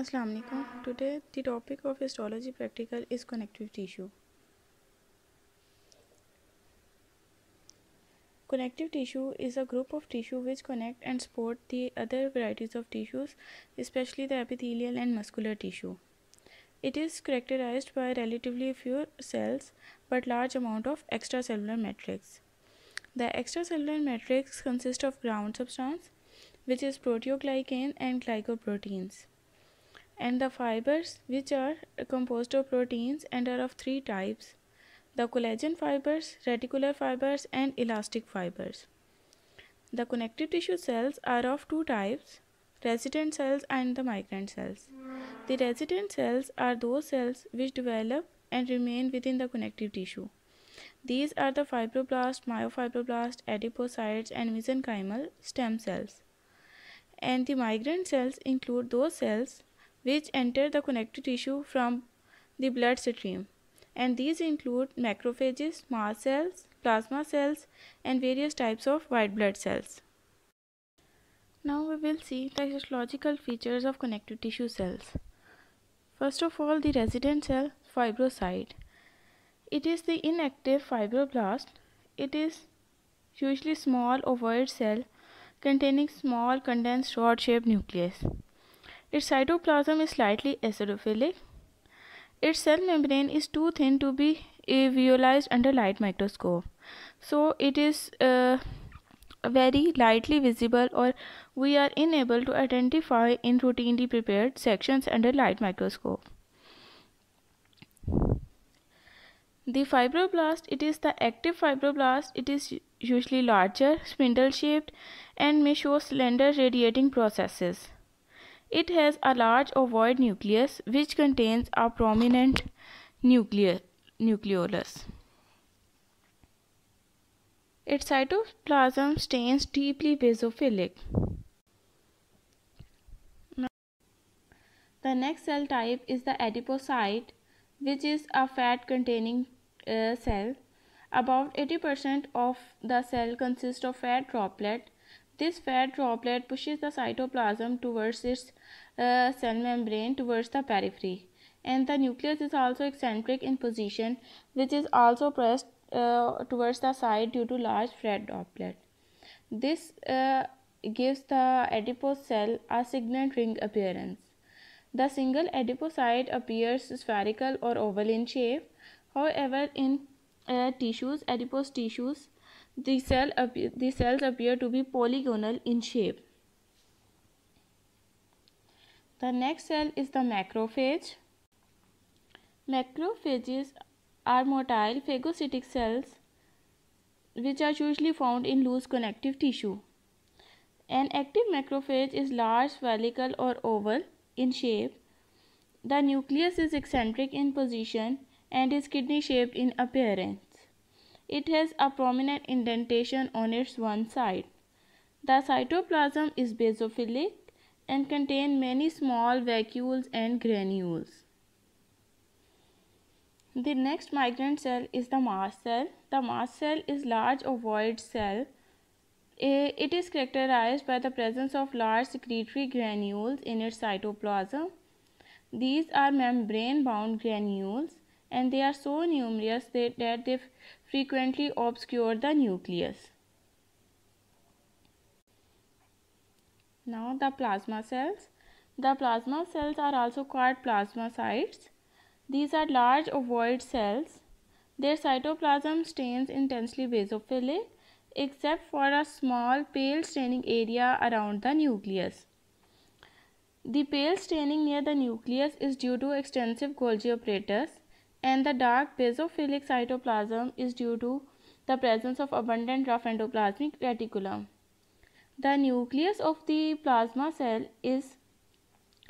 Assalamu alaikum. Today the topic of histology practical is connective tissue. Connective tissue is a group of tissue which connect and support the other varieties of tissues, especially the epithelial and muscular tissue. It is characterized by relatively few cells but large amount of extracellular matrix. The extracellular matrix consists of ground substance which is proteoglycan and glycoproteins and the fibers which are composed of proteins and are of three types the collagen fibers, reticular fibers and elastic fibers. The connective tissue cells are of two types resident cells and the migrant cells. The resident cells are those cells which develop and remain within the connective tissue. These are the fibroblast, myofibroblast, adipocytes, and mesenchymal stem cells. And the migrant cells include those cells which enter the connective tissue from the bloodstream. And these include macrophages, mast cells, plasma cells, and various types of white blood cells. Now we will see the histological features of connective tissue cells. First of all, the resident cell, fibrocyte. It is the inactive fibroblast. It is usually small ovoid cell containing small condensed rod-shaped nucleus. Its cytoplasm is slightly acidophilic. Its cell membrane is too thin to be visualized under light microscope. So it is uh, very lightly visible or we are unable to identify in routinely prepared sections under light microscope. The fibroblast, it is the active fibroblast, it is usually larger, spindle shaped and may show slender radiating processes. It has a large ovoid nucleus which contains a prominent nucleus, nucleolus. Its cytoplasm stains deeply basophilic. The next cell type is the adipocyte which is a fat containing uh, cell. About 80% of the cell consists of fat droplet this fat droplet pushes the cytoplasm towards its uh, cell membrane towards the periphery. And the nucleus is also eccentric in position, which is also pressed uh, towards the side due to large fat droplet. This uh, gives the adipose cell a signet ring appearance. The single adipocyte appears spherical or oval in shape. However, in uh, tissues, adipose tissues, the, cell the cells appear to be polygonal in shape. The next cell is the macrophage. Macrophages are motile phagocytic cells which are usually found in loose connective tissue. An active macrophage is large, spherical or oval in shape. The nucleus is eccentric in position and is kidney shaped in appearance. It has a prominent indentation on its one side. The cytoplasm is basophilic and contain many small vacuoles and granules. The next migrant cell is the mast cell. The mast cell is large ovoid cell. It is characterized by the presence of large secretory granules in its cytoplasm. These are membrane bound granules and they are so numerous that they frequently obscure the nucleus. Now the plasma cells. The plasma cells are also called plasmacytes. These are large ovoid cells. Their cytoplasm stains intensely basophilic except for a small pale staining area around the nucleus. The pale staining near the nucleus is due to extensive Golgi apparatus and the dark basophilic cytoplasm is due to the presence of abundant rough endoplasmic reticulum. The nucleus of the plasma cell is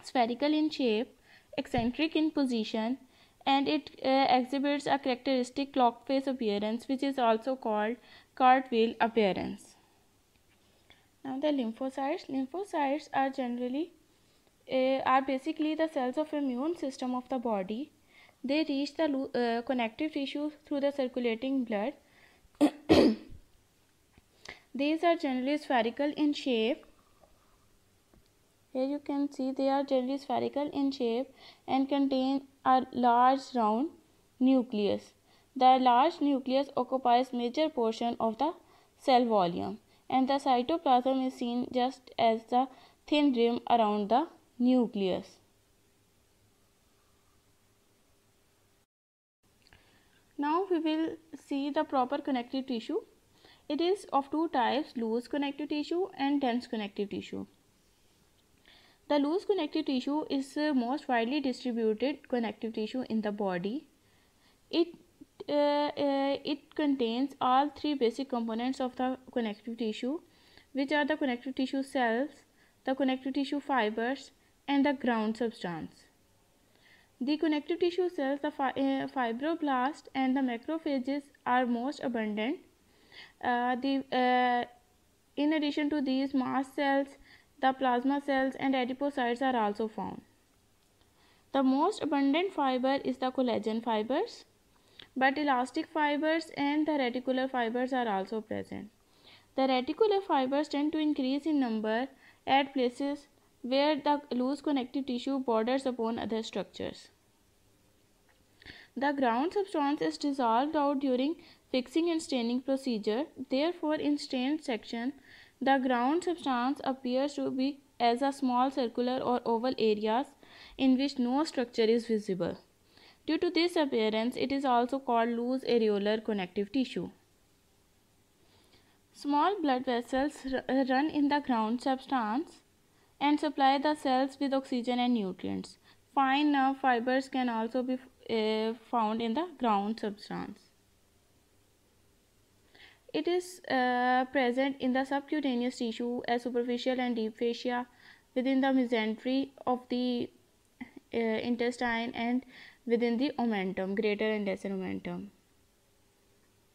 spherical in shape, eccentric in position, and it uh, exhibits a characteristic clock face appearance which is also called cartwheel appearance. Now the lymphocytes. Lymphocytes are generally uh, are basically the cells of immune system of the body they reach the uh, connective tissue through the circulating blood. These are generally spherical in shape. Here you can see they are generally spherical in shape and contain a large round nucleus. The large nucleus occupies major portion of the cell volume and the cytoplasm is seen just as the thin rim around the nucleus. Now we will see the proper connective tissue. It is of two types loose connective tissue and dense connective tissue. The loose connective tissue is the most widely distributed connective tissue in the body. It uh, uh, it contains all three basic components of the connective tissue which are the connective tissue cells, the connective tissue fibers and the ground substance. The connective tissue cells, the fi uh, fibroblast and the macrophages are most abundant. Uh, the, uh, in addition to these, mast cells, the plasma cells and adipocytes are also found. The most abundant fiber is the collagen fibers, but elastic fibers and the reticular fibers are also present. The reticular fibers tend to increase in number at places where the loose connective tissue borders upon other structures. The ground substance is dissolved out during fixing and staining procedure. Therefore, in stained section, the ground substance appears to be as a small circular or oval areas in which no structure is visible. Due to this appearance, it is also called loose areolar connective tissue. Small blood vessels run in the ground substance and supply the cells with oxygen and nutrients. Fine nerve fibers can also be uh, found in the ground substance. It is uh, present in the subcutaneous tissue as superficial and deep fascia within the mesentery of the uh, intestine and within the omentum, greater and lesser omentum.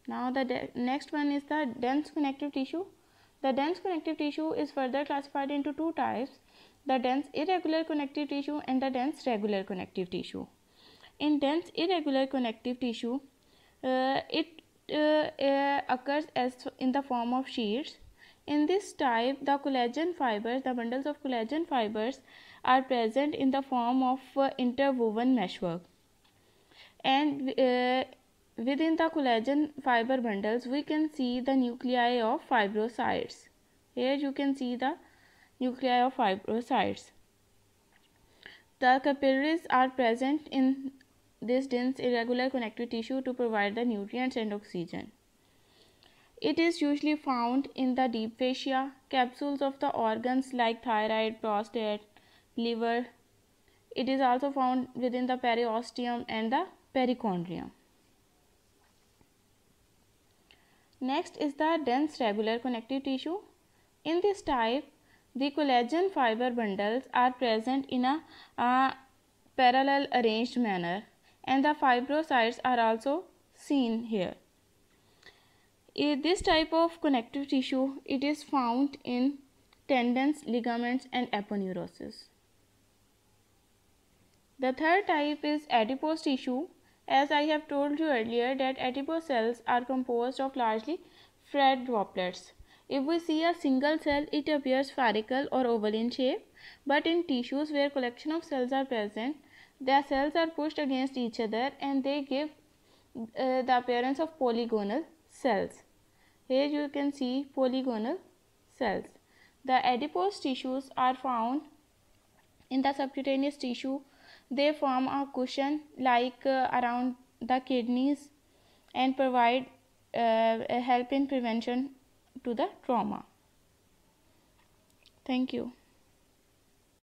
Now the next one is the dense connective tissue the dense connective tissue is further classified into two types the dense irregular connective tissue and the dense regular connective tissue. In dense irregular connective tissue, uh, it uh, uh, occurs as in the form of sheets. In this type, the collagen fibers, the bundles of collagen fibers, are present in the form of uh, interwoven meshwork. And uh, Within the collagen fiber bundles, we can see the nuclei of fibrocytes. Here you can see the nuclei of fibrocytes. The capillaries are present in this dense irregular connective tissue to provide the nutrients and oxygen. It is usually found in the deep fascia, capsules of the organs like thyroid, prostate, liver. It is also found within the periosteum and the perichondrium. Next is the dense regular connective tissue. In this type, the collagen fiber bundles are present in a uh, parallel arranged manner and the fibrocytes are also seen here. In eh, this type of connective tissue, it is found in tendons, ligaments and aponeurosis. The third type is adipose tissue as I have told you earlier that adipose cells are composed of largely fat droplets. If we see a single cell, it appears spherical or oval in shape. But in tissues where collection of cells are present, the cells are pushed against each other and they give uh, the appearance of polygonal cells. Here you can see polygonal cells. The adipose tissues are found in the subcutaneous tissue they form a cushion like uh, around the kidneys and provide uh, help in prevention to the trauma. Thank you.